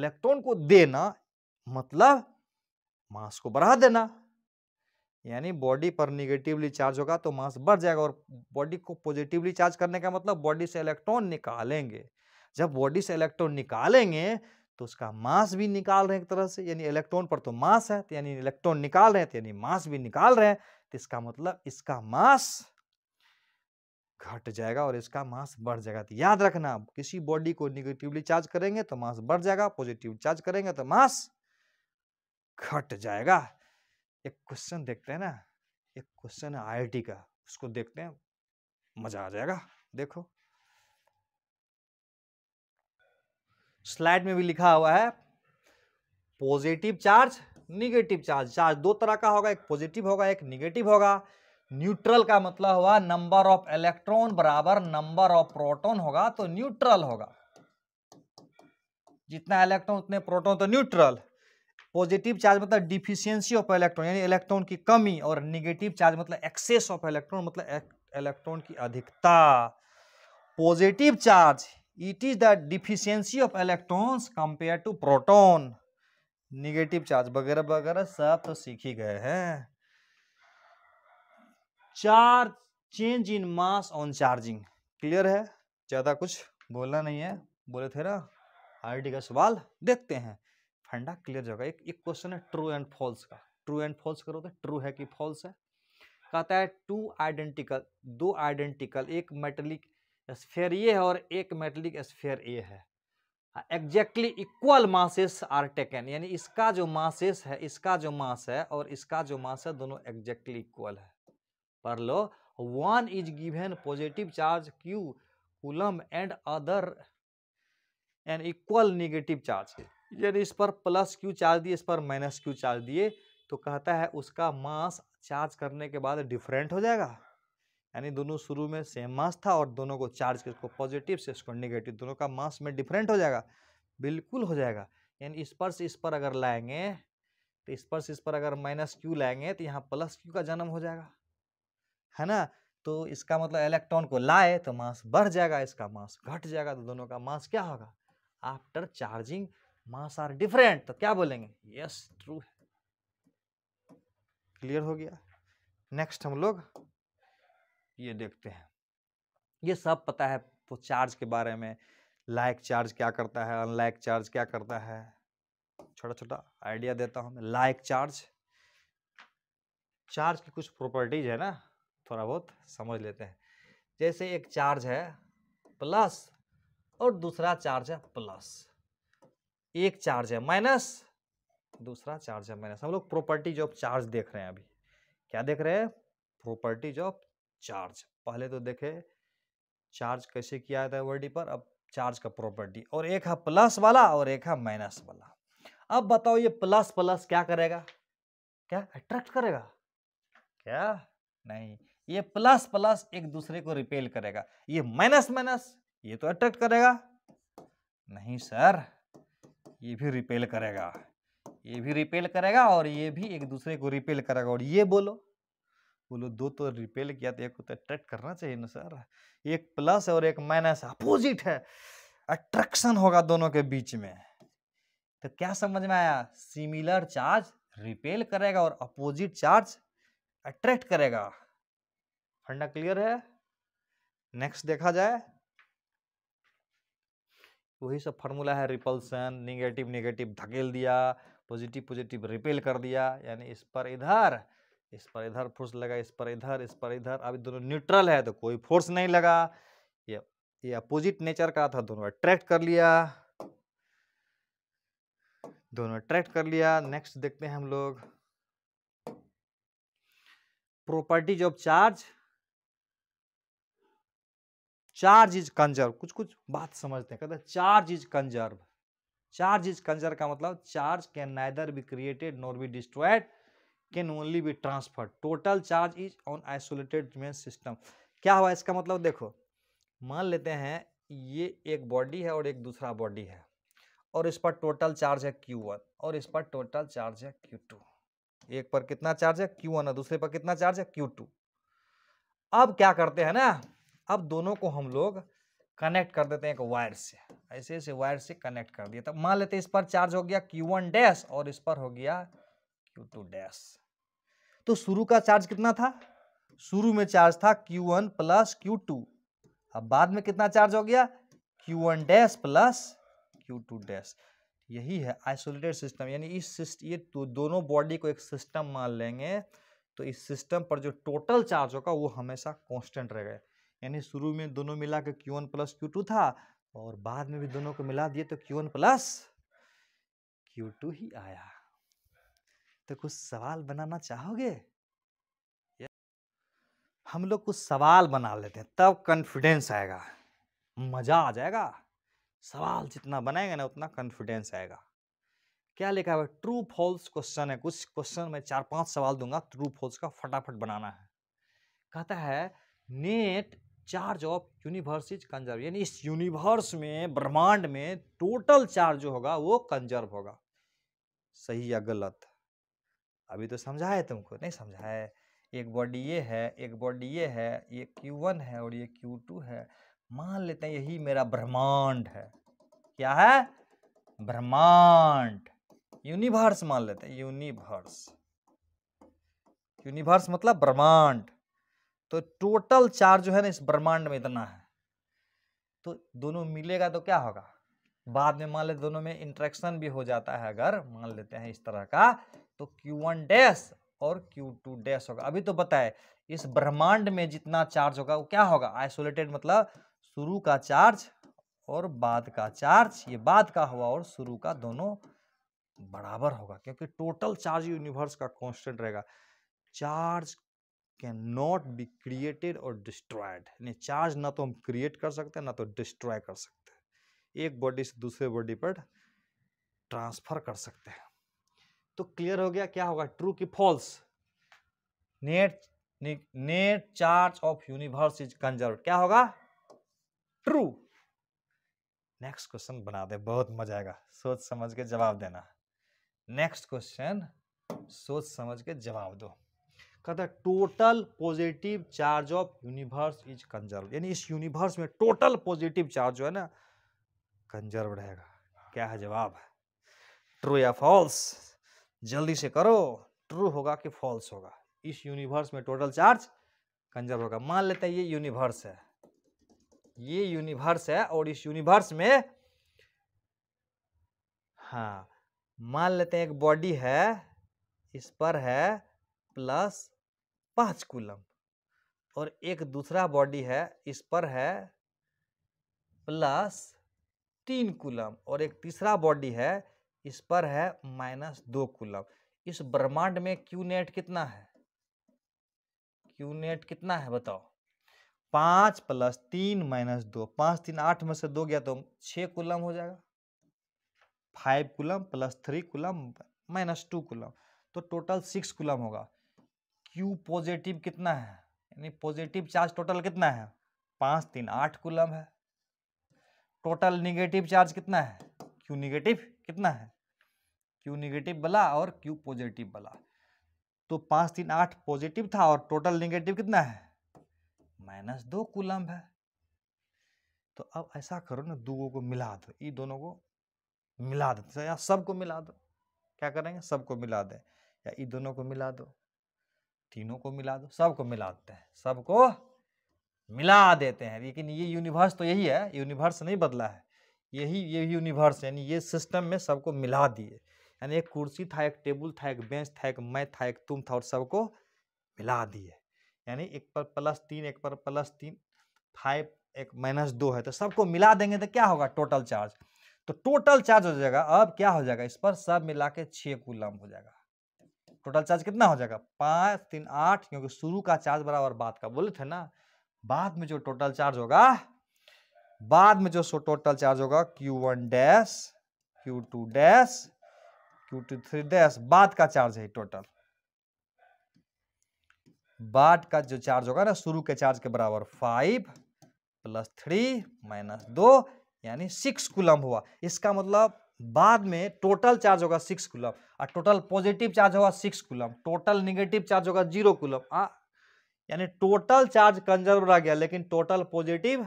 [SPEAKER 1] इलेक्ट्रॉन को देना मतलब मास को बढ़ा देना यानी बॉडी पर निगेटिवली चार्ज होगा तो मास बढ़ जाएगा और बॉडी को पॉजिटिवली चार्ज करने का मतलब बॉडी से इलेक्ट्रॉन निकालेंगे जब बॉडी से इलेक्ट्रॉन निकालेंगे तो उसका मास भी निकाल रहे हैं एक तरह से यानी इलेक्ट्रॉन पर तो मास है तो यानी इलेक्ट्रॉन निकाल रहे हैं तो यानी मास भी निकाल रहे हैं तो इसका मतलब इसका मास घट जाएगा और इसका मास बढ़ जाएगा तो याद रखना किसी बॉडी को निगेटिवली चार्ज करेंगे तो मास बढ़ जाएगा पॉजिटिव चार्ज करेंगे तो मास घट जाएगा एक क्वेश्चन देखते हैं ना एक क्वेश्चन है आई का उसको देखते हैं मजा आ जाएगा देखो स्लाइड में भी लिखा हुआ है positive charge negative charge charge दो तरह का होगा एक पॉजिटिव होगा एक निगेटिव होगा न्यूट्रल का मतलब हुआ नंबर ऑफ इलेक्ट्रॉन बराबर नंबर ऑफ प्रोटॉन होगा तो न्यूट्रल होगा जितना इलेक्ट्रॉन उतने प्रोटॉन तो न्यूट्रल पॉजिटिव चार्ज मतलब डिफिशियंसी ऑफ इलेक्ट्रॉन यानी इलेक्ट्रॉन की कमी और निगेटिव चार्ज मतलब एक्सेस ऑफ इलेक्ट्रॉन मतलब इलेक्ट्रॉन की अधिकता positive charge it is the deficiency of electrons compare to proton negative charge वगैरह वगैरह सब तो सीख ही गए हैं charge change in mass on charging clear है ज़्यादा कुछ बोलना नहीं है बोले थे ना आर का सवाल देखते हैं फंडा क्लियर जगह एक एक क्वेश्चन है ट्रू एंड फॉल्स का ट्रू एंड फॉल्स करो तो ट्रू है कि फॉल्स है कहता है टू आइडेंटिकल दो आइडेंटिकल एक मेटलिक स्फेयर ये है और एक मेटलिक स्फेयर ए है exactly equal masses are taken यानी इसका जो मासेस है इसका जो मास है और इसका जो मास है दोनों एग्जैक्टली इक्वल है पर लो one is given positive charge Q coulomb and other and equal negative charge यानी इस पर प्लस क्यू चार्ज दिए इस पर माइनस क्यू चार्ज दिए तो कहता है उसका मास चार्ज करने के बाद डिफरेंट हो जाएगा यानी दोनों शुरू में सेम मास था और दोनों को चार्ज के इसको पॉजिटिव से इसको निगेटिव दोनों का मास में डिफरेंट हो जाएगा बिल्कुल हो जाएगा यानी स्पर्श इस पर अगर लाएंगे तो से इस पर अगर माइनस क्यू लाएंगे तो यहाँ प्लस क्यू का जन्म हो जाएगा है ना तो इसका मतलब इलेक्ट्रॉन को लाए तो मास बढ़ जाएगा इसका मास घट जाएगा तो दोनों का मास क्या होगा after charging mass are different तो क्या बोलेंगे यस ट्रू क्लियर हो गया नेक्स्ट हम लोग ये देखते हैं ये सब पता है तो चार्ज के बारे में लाइक चार्ज क्या करता है अनलाइक चार्ज क्या करता है छोटा छोटा आइडिया देता हूँ लाइक चार्ज चार्ज की कुछ प्रॉपर्टीज है ना थोड़ा बहुत समझ लेते हैं जैसे एक चार्ज है प्लस और दूसरा चार्ज है प्लस एक चार्ज है माइनस दूसरा चार्ज है माइनस हम लोग प्रॉपर्टीज ऑफ चार्ज देख रहे हैं अभी क्या देख रहे हैं प्रॉपर्टीज ऑफ चार्ज पहले तो देखे चार्ज कैसे किया था वर्डी पर अब चार्ज का प्रॉपर्टी और एक है प्लस वाला और एक है माइनस वाला अब बताओ ये प्लस प्लस क्या करेगा क्या अट्रैक्ट करेगा क्या नहीं ये प्लस प्लस एक दूसरे को रिपेल करेगा ये माइनस माइनस ये तो अट्रैक्ट करेगा नहीं सर ये भी रिपेल करेगा ये भी रिपेल करेगा और ये भी एक दूसरे को रिपेल करेगा और ये बोलो बोलो दो तो रिपेल किया तो एक को तो अट्रैक्ट करना चाहिए ना सर एक प्लस और एक माइनस अपोजिट है अट्रैक्शन होगा दोनों के बीच में तो क्या समझ में आया सिमिलर चार्ज रिपेल करेगा और अपोजिट चार्ज अट्रैक्ट करेगा फंडा क्लियर है नेक्स्ट देखा जाए वही सब फार्मूला है रिपल्सन निगेटिव निगेटिव धकेल दिया पॉजिटिव पॉजिटिव रिपेल कर दिया यानी इस पर इधर इस पर इधर फोर्स लगा इस पर इधर इस पर इधर अभी दोनों न्यूट्रल है तो कोई फोर्स नहीं लगा ये ये अपोजिट नेचर का था दोनों अट्रैक्ट कर लिया दोनों अट्रैक्ट कर लिया नेक्स्ट देखते हैं हम लोग properties of charge charge is conserve कुछ कुछ बात समझते हैं कहते हैं charge is conserve charge is conserve का मतलब charge can neither be created nor be destroyed can only be transfer total charge is on isolated main system क्या हुआ इसका मतलब देखो मान लेते हैं ये एक बॉडी है और एक दूसरा बॉडी है और इस पर टोटल चार्ज है क्यू वन और इस पर टोटल चार्ज है क्यू टू एक पर कितना चार्ज है क्यू वन है दूसरे पर कितना चार्ज है क्यू टू अब क्या करते हैं ना अब दोनों को हम लोग कनेक्ट कर देते हैं एक वायर से ऐसे ऐसे वायर से कनेक्ट कर दिया तब मान लेते हैं इस पर चार्ज हो गया क्यू वन डैश और इस पर हो गया क्यू टू डैश तो शुरू का चार्ज कितना था शुरू में चार्ज था Q one plus Q two अब बाद में कितना चार्ज हो गया Q one dash plus Q two dash यही है आइसोलेटेड सिस्टम यानी इस सिस्ट ये तो दोनों बॉडी को एक सिस्टम मान लेंगे तो इस सिस्टम पर जो टोटल चार्ज होगा वो हमेशा कॉन्स्टेंट रहेगा यानी शुरू में दोनों मिला के Q one plus Q two था और बाद में भी दोनों को मिला दिए तो Q one plus Q two ही आया तो कुछ सवाल बनाना चाहोगे हम लोग कुछ सवाल बना लेते हैं तब कॉन्फिडेंस आएगा मज़ा आ जाएगा सवाल जितना बनाएंगे ना उतना कॉन्फिडेंस आएगा क्या लिखा हुआ ट्रू फॉल्स क्वेश्चन है कुछ क्वेश्चन में चार पांच सवाल दूंगा ट्रू फॉल्स का फटाफट बनाना है कहता है net charge of universe is conserve यानी इस यूनिवर्स में ब्रह्मांड में टोटल चार्ज जो होगा वो कंजर्व होगा सही या गलत अभी तो समझाए तुमको नहीं समझाए एक बॉडी ये है एक बॉडी ये है ये Q1 है और ये Q2 है मान लेते हैं यही मेरा ब्रह्मांड है क्या है ब्रह्मांड यूनिवर्स मान लेते हैं यूनिवर्स यूनिवर्स मतलब ब्रह्मांड तो टोटल चार्ज जो है ना इस ब्रह्मांड में इतना है तो दोनों मिलेगा तो क्या होगा बाद में मान लेते दोनों में इंट्रेक्शन भी हो जाता है अगर मान लेते हैं इस तरह का तो Q1 वन डैश और Q2 टू डैश होगा अभी तो बताए इस ब्रह्मांड में जितना चार्ज होगा वो क्या होगा आइसोलेटेड मतलब शुरू का चार्ज और बाद का चार्ज ये बाद का हुआ और शुरू का दोनों बराबर होगा क्योंकि टोटल चार्ज यूनिवर्स का कॉन्स्टेंट रहेगा charge can not be created और डिस्ट्रॉयड यानी चार्ज ना तो हम क्रिएट कर सकते हैं ना तो डिस्ट्रॉय कर सकते हैं एक बॉडी से दूसरे बॉडी पर ट्रांसफर कर सकते हैं तो क्लियर हो गया क्या होगा ट्रू की false net net charge of universe is conserve क्या होगा ट्रू नेक्स्ट क्वेश्चन बना दे बहुत मजा आएगा सोच समझ के जवाब देना नेक्स्ट क्वेश्चन सोच समझ के जवाब दो कहता है total positive charge of universe is conserve यानी इस यूनिवर्स में टोटल पॉजिटिव चार्ज जो है ना कंजर्व रहेगा क्या है जवाब ट्रू या फॉल्स जल्दी से करो ट्रू होगा कि फॉल्स होगा इस यूनिवर्स में टोटल चार्ज कंजर्व होगा मान लेते हैं ये यूनिवर्स है ये यूनिवर्स है और इस यूनिवर्स में हाँ मान लेते हैं एक बॉडी है इस पर है प्लस पांच कुलम और एक दूसरा बॉडी है इस पर है प्लस तीन कुलम और एक तीसरा बॉडी है इस पर है माइनस दो कुलम इस ब्रह्मांड में क्यू नेट कितना है क्यू नेट कितना है बताओ पाँच प्लस तीन माइनस दो पाँच तीन आठ में से दो गया तो छः कूलम हो जाएगा five coulomb plus three coulomb minus two coulomb तो टोटल सिक्स कुलम होगा क्यू पॉजिटिव कितना है यानी पॉजिटिव चार्ज टोटल कितना है पाँच तीन आठ कुलम है टोटल निगेटिव चार्ज कितना है क्यू निगेटिव कितना है क्यू निगेटिव वाला और क्यू पॉजिटिव वाला तो पाँच तीन आठ पॉजिटिव था और टोटल निगेटिव कितना है माइनस दो कुलम है तो अब ऐसा करो ना दो को मिला दो ये दोनों को मिला दो तो या सबको मिला दो क्या करेंगे सबको मिला दें या ये दोनों को मिला दो तीनों को मिला दो सबको मिला देते हैं सबको मिला देते हैं लेकिन ये यूनिवर्स तो यही है यूनिवर्स नहीं बदला है यही ये यूनिवर्स यानी ये सिस्टम में सबको मिला दिए यानी एक कुर्सी था एक टेबल था एक बेंच था एक मैं था एक तुम था और सबको मिला दिए यानी एक पर प्लस तीन एक पर प्लस तीन फाइव एक माइनस दो है तो सबको मिला देंगे तो क्या होगा टोटल चार्ज तो टोटल चार्ज हो जाएगा अब क्या हो जाएगा इस पर सब मिला के छः कुलम हो जाएगा टोटल चार्ज कितना हो जाएगा पाँच तीन आठ क्योंकि शुरू का चार्ज बराबर बाद का बोले थे ना बाद में जो टोटल चार्ज होगा बाद में जो सो टोटल चार्ज होगा Q one dash Q two dash Q two three dash बाद का चार्ज है टोटल बाद का जो चार्ज होगा ना शुरू के चार्ज के बराबर फाइव प्लस थ्री माइनस दो यानी सिक्स कुलम हुआ इसका मतलब बाद में टोटल चार्ज होगा सिक्स कुलम और टोटल पॉजिटिव चार्ज होगा six coulomb total negative charge होगा जीरो कुलम आ यानी टोटल चार्ज कंजर्व रह गया लेकिन टोटल पॉजिटिव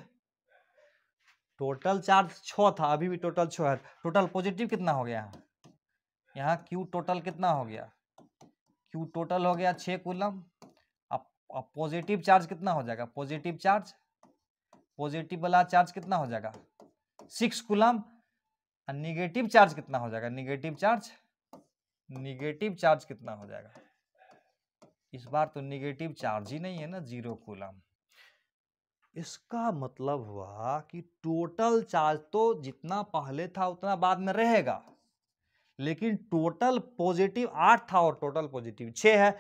[SPEAKER 1] टोटल चार्ज छ था अभी भी टोटल छ है टोटल पॉजिटिव कितना हो गया यहाँ क्यू टोटल कितना हो गया क्यू टोटल हो गया छः कुलम अब पॉजिटिव चार्ज कितना हो जाएगा पॉजिटिव चार्ज पॉजिटिव वाला चार्ज कितना हो जाएगा सिक्स कुलम निगेटिव चार्ज कितना हो जाएगा निगेटिव चार्ज निगेटिव चार्ज कितना हो जाएगा इस बार तो निगेटिव चार्ज ही नहीं है ना जीरो कूलम इसका मतलब हुआ कि टोटल चार्ज तो जितना पहले था उतना बाद में रहेगा लेकिन टोटल पॉजिटिव आठ था और टोटल पॉजिटिव छ है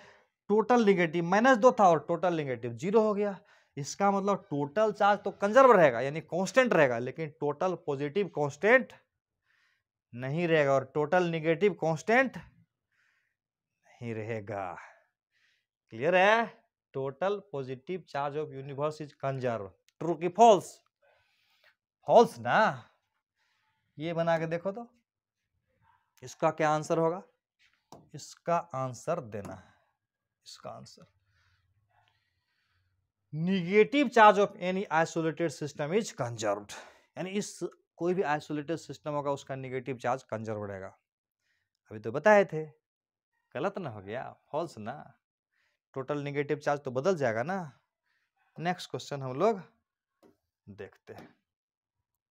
[SPEAKER 1] टोटल निगेटिव माइनस दो था और टोटल निगेटिव जीरो हो गया इसका मतलब टोटल चार्ज तो कंजर्व रहेगा यानी कांस्टेंट रहेगा लेकिन टोटल पॉजिटिव कांस्टेंट नहीं रहेगा और टोटल निगेटिव कॉन्स्टेंट नहीं रहेगा क्लियर है total positive charge of universe is conserve true की फॉल्स फॉल्स ना ये बना के देखो तो इसका क्या आंसर होगा इसका आंसर देना है इसका answer negative charge of any isolated system is conserve यानी इस कोई भी आइसोलेटेड सिस्टम होगा उसका निगेटिव चार्ज कंजर्व रहेगा अभी तो बताए थे गलत ना हो गया फॉल्स ना टोटल निगेटिव चार्ज तो बदल जाएगा ना नेक्स्ट क्वेश्चन हम लोग देखते हैं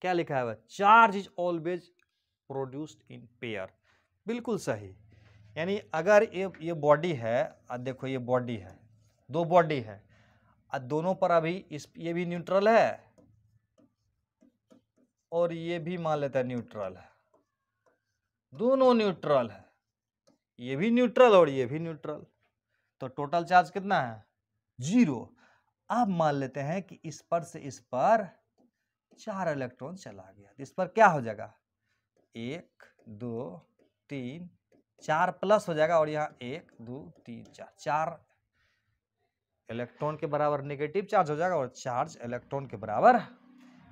[SPEAKER 1] क्या लिखा है charge is always produced in pair बिल्कुल सही यानी अगर ये ये बॉडी है देखो ये बॉडी है दो बॉडी है और दोनों पर अभी इस ये भी न्यूट्रल है और ये भी मान लेता है न्यूट्रल है दोनों न्यूट्रल है ये भी न्यूट्रल और ये भी न्यूट्रल तो टोटल चार्ज कितना है जीरो अब मान लेते हैं कि इस पर से इस पर चार इलेक्ट्रॉन चला गया तो इस पर क्या हो जाएगा एक दो तीन चार प्लस हो जाएगा और यहाँ एक दो तीन चार चार इलेक्ट्रॉन के बराबर नेगेटिव चार्ज हो जाएगा और चार्ज इलेक्ट्रॉन के बराबर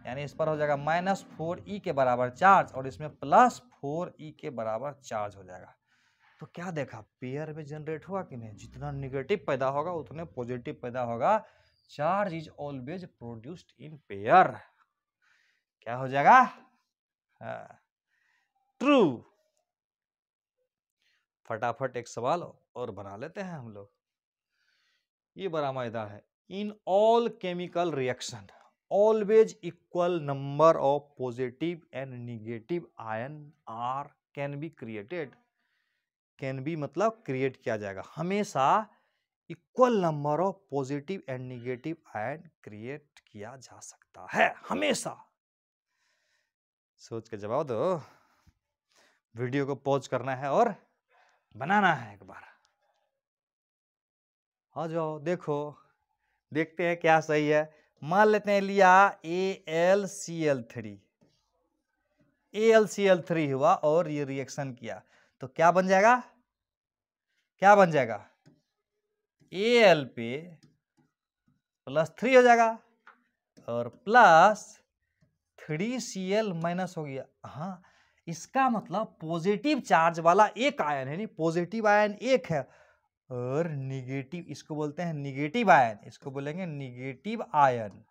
[SPEAKER 1] यानी इस पर हो जाएगा माइनस फोर ई के बराबर चार्ज और इसमें प्लस फोर ई के बराबर चार्ज हो जाएगा तो क्या देखा पेयर में जनरेट हुआ कि नहीं जितना निगेटिव पैदा होगा उतने पॉजिटिव पैदा होगा charge is always produced in pair क्या हो जाएगा ट्रू हाँ। फटाफट एक सवाल और बना लेते हैं हम लोग ये बड़ा मायदा है in all chemical reaction always equal number of positive and negative ion are can be created can be मतलब क्रिएट किया जाएगा हमेशा equal number of positive and negative ion create किया जा सकता है हमेशा सोच के जवाब दो वीडियो को पॉज करना है और बनाना है एक बार आ जाओ देखो देखते हैं क्या सही है मान लेते हैं लिया A L C L three A L C L three हुआ और ये रिएक्शन किया तो क्या बन जाएगा क्या बन जाएगा ए एल पे प्लस थ्री हो जाएगा और plus three C L minus हो गया हाँ इसका मतलब पॉजिटिव चार्ज वाला एक आयन है नहीं पॉजिटिव आयन एक है और निगेटिव इसको बोलते हैं निगेटिव आयन इसको बोलेंगे निगेटिव आयन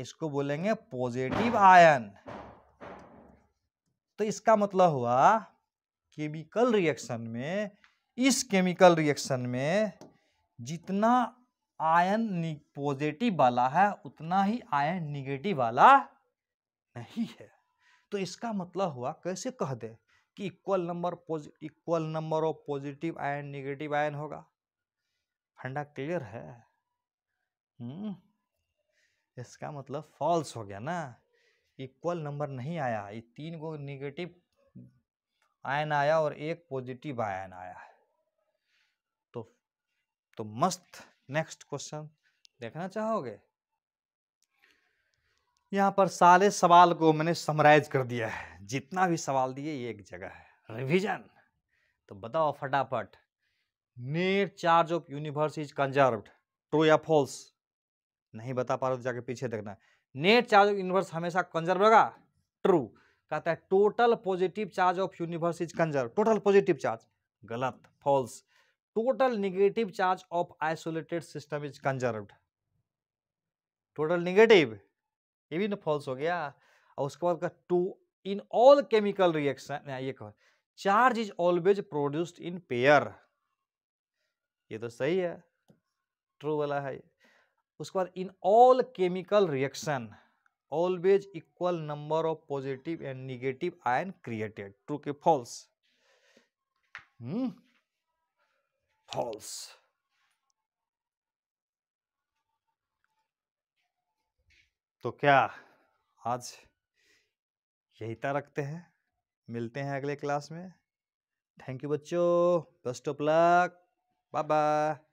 [SPEAKER 1] इसको बोलेंगे पॉजिटिव आयन तो इसका मतलब हुआ केमिकल रिएक्शन में इस केमिकल रिएक्शन में जितना आयन पॉजिटिव वाला है उतना ही आयन निगेटिव वाला नहीं है तो इसका मतलब हुआ कैसे कह दे कि equal number equal number of positive ion negative ion होगा फंडा क्लियर है हम्म इसका मतलब फॉल्स हो गया ना इक्वल नंबर नहीं आया ये तीन को नेगेटिव आयन आया और एक पॉजिटिव आयन आया है तो तो मस्त नेक्स्ट क्वेश्चन देखना चाहोगे यहाँ पर सारे सवाल को मैंने समराइज कर दिया है जितना भी सवाल दिए ये एक जगह है रिविजन तो बताओ फटाफट net charge of universe is conserve true या फॉल्स नहीं बता पा रहे तो जाके पीछे देखना नेट चार्ज ऑफ यूनिवर्स हमेशा कंजर्व होगा ट्रू कहता है total positive charge of universe is conserve total positive charge गलत false total negative charge of isolated system is conserve total negative ये भी ना तो फॉल्स हो गया और उसके बाद का two in all chemical reaction ये charge is always produced in pair ये तो सही है ट्रू वाला है उसके बाद in all chemical reaction always equal number of positive and negative ion created true के फॉल्स फॉल्स तो क्या आज यही तक रखते हैं मिलते हैं अगले क्लास में थैंक यू बच्चों best of luck bye bye